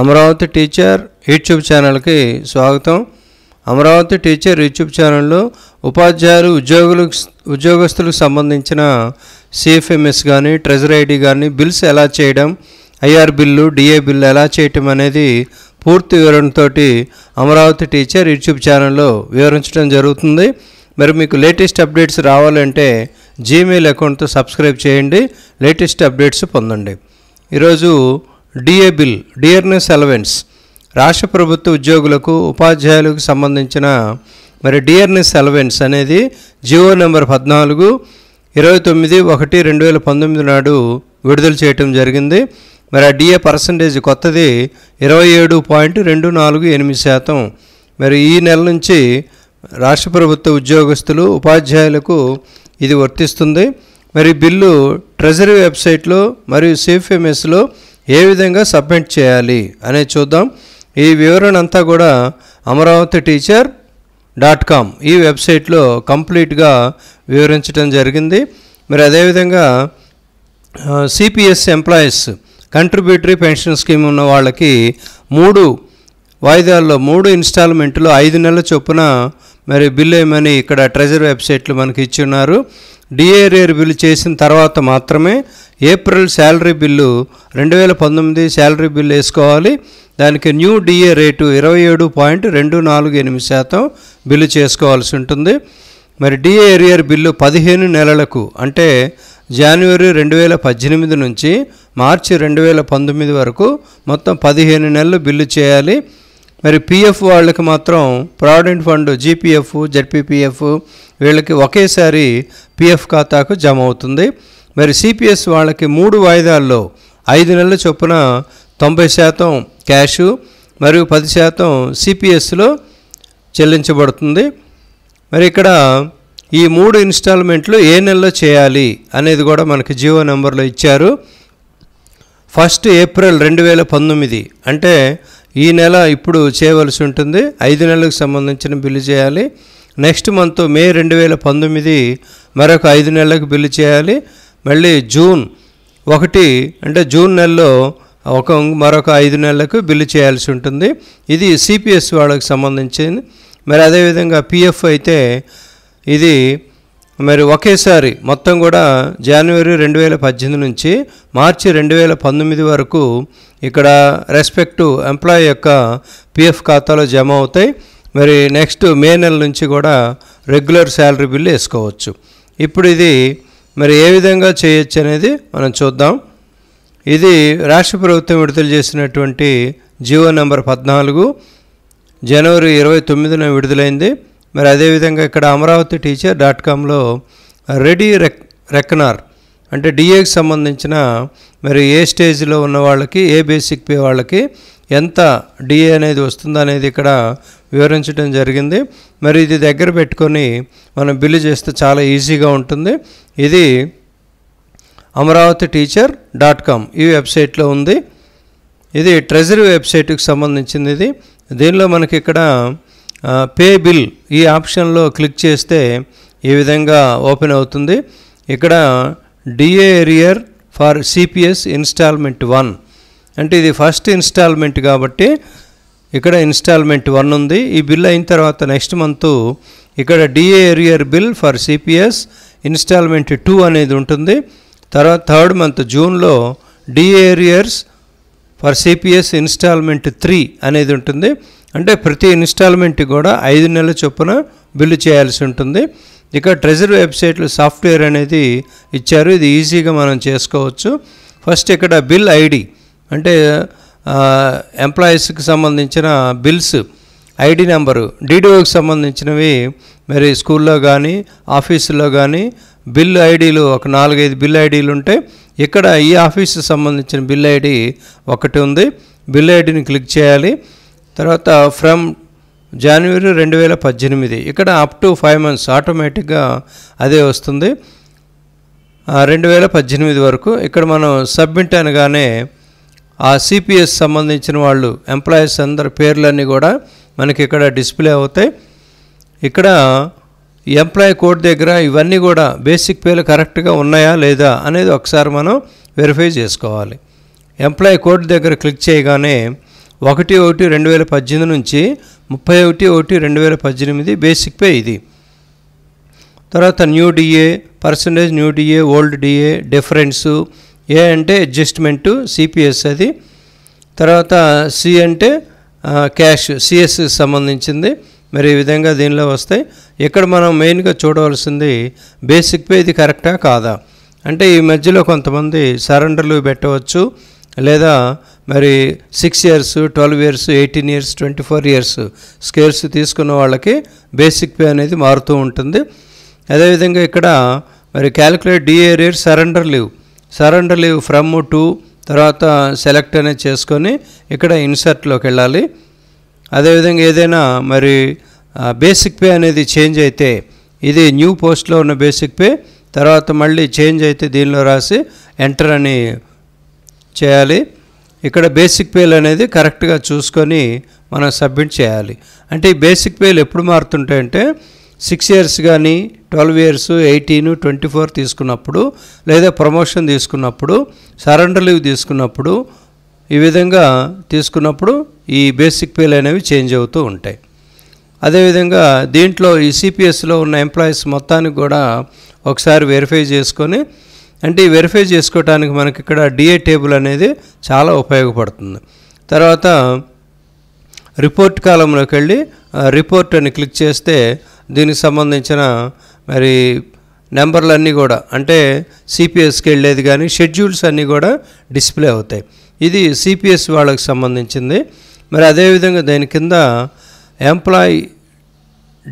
Amaravati teacher YouTube ఛానల్కి స్వాగతం Amaravati teacher YouTube ఛానల్లో ఉపాధ్యాయులు ఉద్యోగులు ఉద్యోగస్తులకు సంబంధించిన సిఎఫ్ఎంఎస్ కానీ ట్రెజరీ ఐడి కానీ బిల్స్ ఎలా చేయడం ఐఆర్ బిల్లు డిఏ బిల్లు ఎలా చేయటం అనేది పూర్తి వివరణతో అమరావతి టీచర్ యూట్యూబ్ ఛానల్లో వివరించడం జరుగుతుంది మరి మీకు లేటెస్ట్ అప్డేట్స్ రావాలంటే జీమెయిల్ అకౌంట్తో సబ్స్క్రైబ్ చేయండి లేటెస్ట్ అప్డేట్స్ పొందండి ఈరోజు డిఏ బిల్ డియర్నెస్ అలవెన్స్ రాష్ట్ర ప్రభుత్వ ఉద్యోగులకు ఉపాధ్యాయులకు సంబంధించిన మరి డియర్నెస్ అలవెన్స్ అనేది జియో నెంబర్ పద్నాలుగు ఇరవై తొమ్మిది ఒకటి రెండు వేల పంతొమ్మిది నాడు విడుదల చేయటం జరిగింది మరి ఆ డిఏ పర్సంటేజ్ కొత్తది ఇరవై ఏడు పాయింట్ రెండు నాలుగు ఎనిమిది శాతం మరి ఈ నెల నుంచి రాష్ట్ర ప్రభుత్వ ఉద్యోగస్తులు ఉపాధ్యాయులకు ఇది వర్తిస్తుంది మరి బిల్లు ట్రెజరీ వెబ్సైట్లో మరియు సిఎఫ్ఎంఎస్లో ఏ విధంగా సబ్మిట్ చేయాలి అనేది చూద్దాం ఈ వివరణ అంతా కూడా అమరావతి టీచర్ డాట్ కామ్ ఈ వెబ్సైట్లో కంప్లీట్గా వివరించడం జరిగింది మరి అదేవిధంగా CPS employees contributory pension scheme ఉన్న వాళ్ళకి మూడు వాయిదాల్లో మూడు ఇన్స్టాల్మెంట్లో ఐదు నెలల చొప్పున మరి బిల్ ఏమని ఇక్కడ ట్రెజర్ వెబ్సైట్లు మనకి ఇచ్చి ఉన్నారు డిఏరియర్ బిల్లు చేసిన తర్వాత మాత్రమే ఏప్రిల్ శాలరీ బిల్లు రెండు వేల పంతొమ్మిది శాలరీ బిల్లు వేసుకోవాలి దానికి న్యూ డిఏ రేటు ఇరవై ఏడు పాయింట్ రెండు నాలుగు ఎనిమిది శాతం బిల్లు చేసుకోవాల్సి ఉంటుంది మరి డిఏ ఏరియర్ బిల్లు పదిహేను నెలలకు అంటే జనవరి రెండు వేల పద్దెనిమిది నుంచి మార్చి రెండు వేల పంతొమ్మిది వరకు మొత్తం పదిహేను నెలలు బిల్లు చేయాలి మరి పిఎఫ్ వాళ్ళకి మాత్రం ప్రావిడెంట్ ఫండ్ జీపీఎఫ్ జడ్పీపీఎఫ్ వీళ్ళకి ఒకేసారి పిఎఫ్ ఖాతాకు జమ అవుతుంది మరి సిపిఎస్ వాళ్ళకి మూడు వాయిదాల్లో ఐదు నెలల చొప్పున తొంభై శాతం క్యాషు మరియు పది శాతం సిపిఎస్లో చెల్లించబడుతుంది మరి ఇక్కడ ఈ మూడు ఇన్స్టాల్మెంట్లు ఏ నెలలో చేయాలి అనేది కూడా మనకి జియో నెంబర్లో ఇచ్చారు ఫస్ట్ ఏప్రిల్ రెండు వేల పంతొమ్మిది అంటే ఈ నెల ఇప్పుడు చేయవలసి ఉంటుంది ఐదు నెలలకు సంబంధించిన బిల్లు చేయాలి నెక్స్ట్ మంత్ మే రెండు వేల పంతొమ్మిది మరొక ఐదు నెలలకు బిల్లు చేయాలి మళ్ళీ జూన్ ఒకటి అంటే జూన్ నెలలో ఒక మరొక ఐదు నెలలకు బిల్లు చేయాల్సి ఉంటుంది ఇది సిపిఎస్ వాళ్ళకి సంబంధించింది మరి అదేవిధంగా పిఎఫ్ అయితే ఇది మరి ఒకేసారి మొత్తం కూడా జనవరి రెండు వేల పద్దెనిమిది నుంచి మార్చి రెండు వేల పంతొమ్మిది వరకు ఇక్కడ రెస్పెక్టు ఎంప్లాయీ యొక్క పిఎఫ్ ఖాతాలో జమ అవుతాయి మరి నెక్స్ట్ మే నెల నుంచి కూడా రెగ్యులర్ శాలరీ బిల్లు వేసుకోవచ్చు ఇప్పుడు ఇది మరి ఏ విధంగా చేయొచ్చు అనేది మనం చూద్దాం ఇది రాష్ట్ర ప్రభుత్వం విడుదల చేసినటువంటి జీవో నెంబర్ పద్నాలుగు జనవరి ఇరవై తొమ్మిదిన విడుదలైంది మరి అదేవిధంగా ఇక్కడ అమరావతి టీచర్ డాట్ కామ్లో రెడీ రెక్ రెక్నార్ అంటే డిఏకి సంబంధించిన మరి ఏ స్టేజ్లో ఉన్న వాళ్ళకి ఏ బేసిక్ పే వాళ్ళకి ఎంత డిఏ అనేది వస్తుందో అనేది ఇక్కడ వివరించడం జరిగింది మరి ఇది దగ్గర పెట్టుకొని మనం బిల్లు చేస్తే చాలా ఈజీగా ఉంటుంది ఇది అమరావతి టీచర్ డాట్ కామ్ ఈ వెబ్సైట్లో ఉంది ఇది ట్రెజరీ వెబ్సైట్కి సంబంధించింది ఇది దీనిలో మనకి ఇక్కడ పే బిల్ ఈ ఆప్షన్లో క్లిక్ చేస్తే ఈ విధంగా ఓపెన్ అవుతుంది ఇక్కడ DA arrear for CPS instalment one అంటే ఇది ఫస్ట్ ఇన్స్టాల్మెంట్ కాబట్టి ఇక్కడ ఇన్స్టాల్మెంట్ వన్ ఉంది ఈ బిల్ అయిన తర్వాత నెక్స్ట్ మంత్ ఇక్కడ DA arrear bill for CPS instalment two అనేది ఉంటుంది తర్వాత థర్డ్ మంత్ జూన్లో DA arrears for CPS instalment three అనేది ఉంటుంది అంటే ప్రతి ఇన్స్టాల్మెంట్కి కూడా ఐదు నెలల చొప్పున బిల్లు చేయాల్సి ఉంటుంది ఇక ట్రెజర్ వెబ్సైట్లో సాఫ్ట్వేర్ అనేది ఇచ్చారు ఇది ఈజీగా మనం చేసుకోవచ్చు ఫస్ట్ ఇక్కడ బిల్ ఐడి అంటే ఎంప్లాయీస్కి సంబంధించిన బిల్స్ ఐడి నెంబరు డీడీఓకి సంబంధించినవి మరి స్కూల్లో కానీ ఆఫీసులో కానీ బిల్ ఐడీలు ఒక నాలుగైదు బిల్ ఐడీలు ఉంటే ఇక్కడ ఈ ఆఫీస్కి సంబంధించిన బిల్ ఐడి ఒకటి ఉంది బిల్ ఐడిని క్లిక్ చేయాలి తర్వాత ఫ్రమ్ జనవరి రెండు వేల పద్దెనిమిది ఇక్కడ అప్ టు ఫైవ్ మంత్స్ ఆటోమేటిక్గా అదే వస్తుంది రెండు వేల పద్దెనిమిది వరకు ఇక్కడ మనం సబ్మిట్ అనగానే ఆ సిపిఎస్ సంబంధించిన వాళ్ళు ఎంప్లాయీస్ అందరి పేర్లన్నీ కూడా మనకి ఇక్కడ డిస్ప్లే అవుతాయి ఇక్కడ ఎంప్లాయీ కోడ్ దగ్గర ఇవన్నీ కూడా బేసిక్ పేర్లు కరెక్ట్గా ఉన్నాయా లేదా అనేది ఒకసారి మనం వెరిఫై చేసుకోవాలి ఎంప్లాయీ కోడ్ దగ్గర క్లిక్ చేయగానే ఒకటి ఒకటి రెండు వేల పద్దెనిమిది నుంచి ముప్పై ఒకటి ఒకటి రెండు వేల పద్దెనిమిది బేసిక్ పే ఇది తర్వాత new DA percentage new DA old DA difference ఏ అంటే అడ్జస్ట్మెంటు సిపిఎస్ అది తర్వాత సి అంటే క్యాష్ సిఎస్ సంబంధించింది మరి ఈ విధంగా దీనిలో వస్తాయి ఇక్కడ మనం మెయిన్గా చూడవలసింది బేసిక్ పే ఇది కరెక్టా కాదా అంటే ఈ మధ్యలో కొంతమంది సరెండర్లు పెట్టవచ్చు లేదా మరి six years twelve years eighteen years twenty four years scales తీసుకున్న వాళ్ళకి బేసిక్ పే అనేది మారుతూ ఉంటుంది అదేవిధంగా ఇక్కడ మరి calculate DA arrear surrender leave surrender leave from to తర్వాత సెలెక్ట్ అనేది చేసుకొని ఇక్కడ ఇన్సర్ట్లోకి వెళ్ళాలి అదేవిధంగా ఏదైనా మరి బేసిక్ పే అనేది చేంజ్ అయితే ఇది న్యూ పోస్ట్లో ఉన్న బేసిక్ పే తర్వాత మళ్ళీ చేంజ్ అయితే దీనిలో రాసి ఎంటర్ అని చేయాలి ఇక్కడ బేసిక్ పేలు అనేది కరెక్ట్గా చూసుకొని మనం సబ్మిట్ చేయాలి అంటే ఈ బేసిక్ పేలు ఎప్పుడు మారుతుంటాయంటే సిక్స్ ఇయర్స్ కానీ twelve years eighteen twenty four తీసుకున్నప్పుడు లేదా ప్రమోషన్ తీసుకున్నప్పుడు సరెండర్ లీవ్ తీసుకున్నప్పుడు ఈ విధంగా తీసుకున్నప్పుడు ఈ బేసిక్ పేలు అనేవి చేంజ్ అవుతూ ఉంటాయి అదేవిధంగా దీంట్లో ఈ సిపిఎస్లో ఉన్న ఎంప్లాయీస్ మొత్తానికి కూడా ఒకసారి వెరిఫై చేసుకొని అంటే వెరిఫై చేసుకోవడానికి మనకి ఇక్కడ డిఏ టేబుల్ అనేది చాలా ఉపయోగపడుతుంది తర్వాత రిపోర్ట్ కాలంలోకి వెళ్ళి రిపోర్ట్ అని క్లిక్ చేస్తే దీనికి సంబంధించిన మరి నెంబర్లన్నీ కూడా అంటే సిపిఎస్కి వెళ్ళేది కానీ షెడ్యూల్స్ అన్నీ కూడా డిస్ప్లే అవుతాయి ఇది సిపిఎస్ వాళ్ళకి సంబంధించింది మరి అదేవిధంగా దాని కింద employee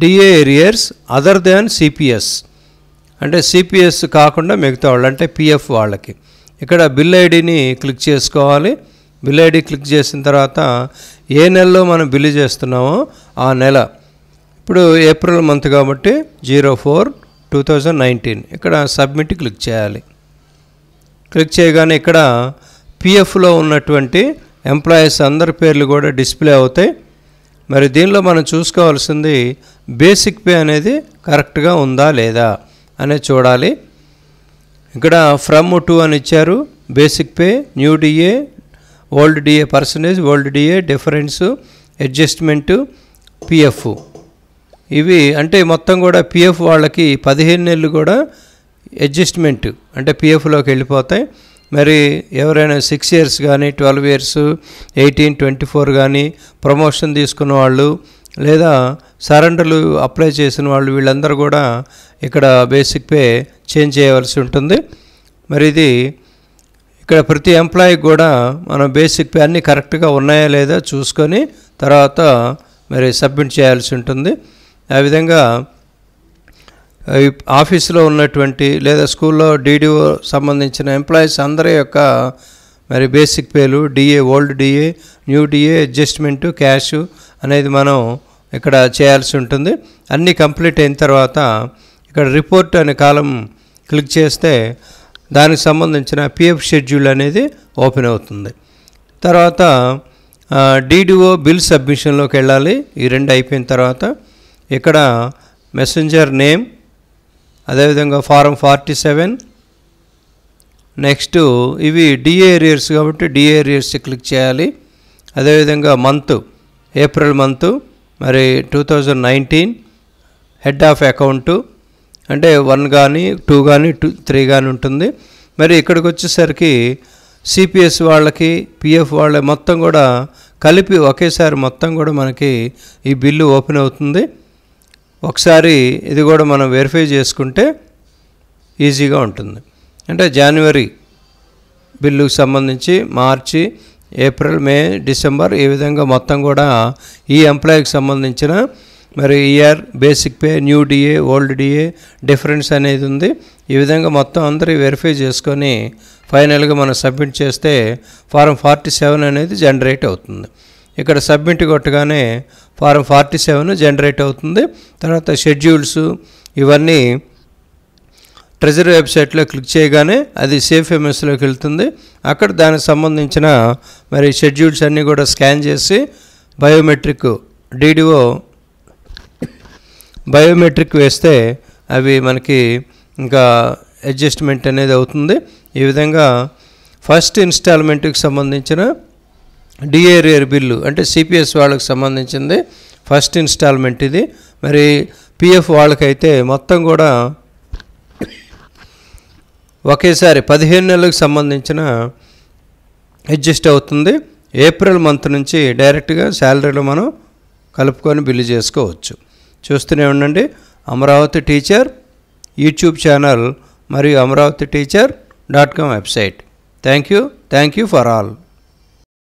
DA arrears other than CPS అంటే సిపిఎస్ కాకుండా మిగతా వాళ్ళు అంటే పిఎఫ్ వాళ్ళకి ఇక్కడ బిల్ ఐడిని క్లిక్ చేసుకోవాలి బిల్ ఐడి క్లిక్ చేసిన తర్వాత ఏ నెలలో మనం బిల్లు చేస్తున్నామో ఆ నెల ఇప్పుడు ఏప్రిల్ మంత్ కాబట్టి zero four two thousand nineteen ఇక్కడ సబ్మిట్ క్లిక్ చేయాలి క్లిక్ చేయగానే ఇక్కడ పిఎఫ్లో ఉన్నటువంటి ఎంప్లాయీస్ అందరి పేర్లు కూడా డిస్ప్లే అవుతాయి మరి దీనిలో మనం చూసుకోవాల్సింది బేసిక్ పే అనేది కరెక్ట్గా ఉందా లేదా అనేది చూడాలి ఇక్కడ ఫ్రమ్ టు అని ఇచ్చారు basic pay new DA old DA percentage old DA difference adjustment PF ఇవి అంటే మొత్తం కూడా పిఎఫ్ వాళ్ళకి పదిహేను నెలలు కూడా అడ్జస్ట్మెంట్ అంటే పిఎఫ్లోకి వెళ్ళిపోతాయి మరి ఎవరైనా సిక్స్ ఇయర్స్ కానీ twelve years eighteen twenty four కానీ ప్రమోషన్ తీసుకున్న వాళ్ళు లేదా సరెండర్లు అప్లై చేసిన వాళ్ళు వీళ్ళందరూ కూడా ఇక్కడ బేసిక్ పే చేంజ్ చేయవలసి ఉంటుంది మరి ఇది ఇక్కడ ప్రతి ఎంప్లాయీకి కూడా మనం బేసిక్ పే అన్నీ కరెక్ట్గా ఉన్నాయా లేదా చూసుకొని తర్వాత మరి సబ్మిట్ చేయాల్సి ఉంటుంది ఆ విధంగా ఆఫీసులో ఉన్నటువంటి లేదా స్కూల్లో డీడీఓ సంబంధించిన ఎంప్లాయీస్ అందరి యొక్క మరి బేసిక్ పేలు DA old DA new DA adjustment cash అనేది మనం ఇక్కడ చేయాల్సి ఉంటుంది అన్నీ కంప్లీట్ అయిన తర్వాత ఇక్కడ రిపోర్ట్ అనే కాలం క్లిక్ చేస్తే దానికి సంబంధించిన పిఎఫ్ షెడ్యూల్ అనేది ఓపెన్ అవుతుంది తర్వాత డీడీఓ బిల్ సబ్మిషన్లోకి వెళ్ళాలి ఈ రెండు అయిపోయిన తర్వాత ఇక్కడ మెసెంజర్ నేమ్ అదేవిధంగా ఫారం ఫార్టీ సెవెన్ నెక్స్ట్ ఇవి డిఏరియర్స్ కాబట్టి డిఏరియర్స్ క్లిక్ చేయాలి అదేవిధంగా మంత్ ఏప్రిల్ మంత్ మరి two thousand nineteen head of account అంటే వన్ కానీ టూ కానీ టూ త్రీ కానీ ఉంటుంది మరి ఇక్కడికి వచ్చేసరికి సిపిఎస్ వాళ్ళకి పిఎఫ్ వాళ్ళ మొత్తం కూడా కలిపి ఒకేసారి మొత్తం కూడా మనకి ఈ బిల్లు ఓపెన్ అవుతుంది ఒకసారి ఇది కూడా మనం వెరిఫై చేసుకుంటే ఈజీగా ఉంటుంది అంటే జనవరి బిల్లుకి సంబంధించి మార్చి ఏప్రిల్ మే డిసెంబర్ ఈ విధంగా మొత్తం కూడా ఈ ఎంప్లాయీకి సంబంధించిన మరి year basic pay new DA old DA difference అనేది ఉంది ఈ విధంగా మొత్తం అందరి వెరిఫై చేసుకొని ఫైనల్గా మనం సబ్మిట్ చేస్తే ఫారం ఫార్టీ సెవెన్ అనేది జనరేట్ అవుతుంది ఇక్కడ సబ్మిట్ కొట్టగానే ఫారం ఫార్టీ సెవెన్ జనరేట్ అవుతుంది తర్వాత షెడ్యూల్స్ ఇవన్నీ ట్రెజరీ వెబ్సైట్లో క్లిక్ చేయగానే అది సేఫ్ ఎంఎస్లోకి వెళ్తుంది అక్కడ దానికి సంబంధించిన మరి షెడ్యూల్స్ అన్నీ కూడా స్కాన్ చేసి బయోమెట్రిక్ డీడీఓ బయోమెట్రిక్ వేస్తే అవి మనకి ఇంకా అడ్జస్ట్మెంట్ అనేది అవుతుంది ఈ విధంగా ఫస్ట్ ఇన్స్టాల్మెంట్కి సంబంధించిన డిఏరియర్ బిల్లు అంటే సిపిఎస్ వాళ్ళకి సంబంధించింది ఫస్ట్ ఇన్స్టాల్మెంట్ ఇది మరి పిఎఫ్ వాళ్ళకైతే మొత్తం కూడా ఒకేసారి పదిహేను నెలలకు సంబంధించిన అడ్జస్ట్ అవుతుంది ఏప్రిల్ మంత్ నుంచి డైరెక్ట్గా శాలరీలో మనం కలుపుకొని బిల్లు చేసుకోవచ్చు చూస్తూనే ఉండండి అమరావతి టీచర్ యూట్యూబ్ ఛానల్ మరియు Amaravati teacher dot com website thank you thank you for all